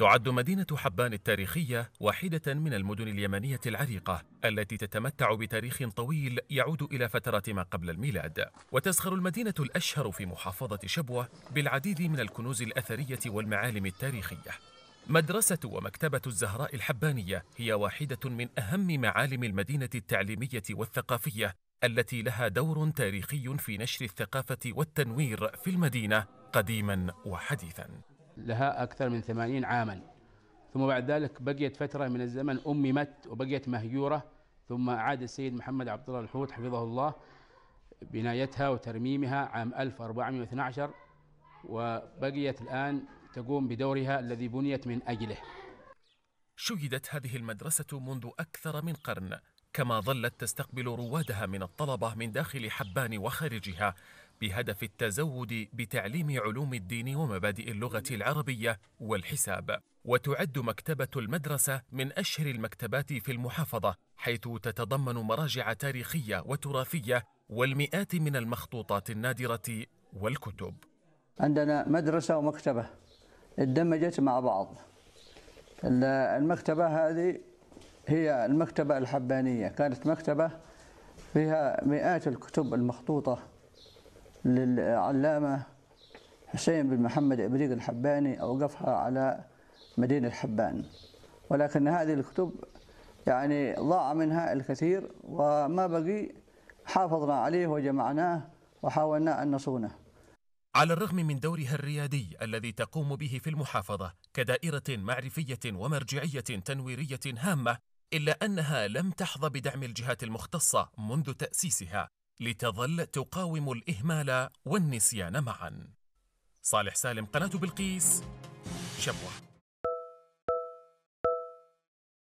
تعد مدينة حبان التاريخية واحدة من المدن اليمنية العريقة التي تتمتع بتاريخ طويل يعود إلى فترة ما قبل الميلاد وتزخر المدينة الأشهر في محافظة شبوة بالعديد من الكنوز الأثرية والمعالم التاريخية مدرسة ومكتبة الزهراء الحبانية هي واحدة من أهم معالم المدينة التعليمية والثقافية التي لها دور تاريخي في نشر الثقافة والتنوير في المدينة قديما وحديثا لها أكثر من ثمانين عاما ثم بعد ذلك بقيت فترة من الزمن أممت وبقيت مهجورة ثم أعاد السيد محمد عبد الله الحوت حفظه الله بنايتها وترميمها عام 1412 وبقيت الآن تقوم بدورها الذي بنيت من أجله شيدت هذه المدرسة منذ أكثر من قرن كما ظلت تستقبل روادها من الطلبة من داخل حبان وخارجها بهدف التزود بتعليم علوم الدين ومبادئ اللغة العربية والحساب وتعد مكتبة المدرسة من أشهر المكتبات في المحافظة حيث تتضمن مراجع تاريخية وتراثية والمئات من المخطوطات النادرة والكتب عندنا مدرسة ومكتبة اندمجت مع بعض المكتبة هذه هي المكتبة الحبانية كانت مكتبة فيها مئات الكتب المخطوطة للعلامة حسين بن محمد إبريق الحباني أوقفها على مدينة حبان ولكن هذه الكتب يعني ضاع منها الكثير وما بقي حافظنا عليه وجمعناه وحاولنا أن نصونه على الرغم من دورها الريادي الذي تقوم به في المحافظة كدائرة معرفية ومرجعية تنويرية هامة إلا أنها لم تحظى بدعم الجهات المختصة منذ تأسيسها لتظل تقاوم الإهمال والنسيان معا صالح سالم قناة بلقيس شبوه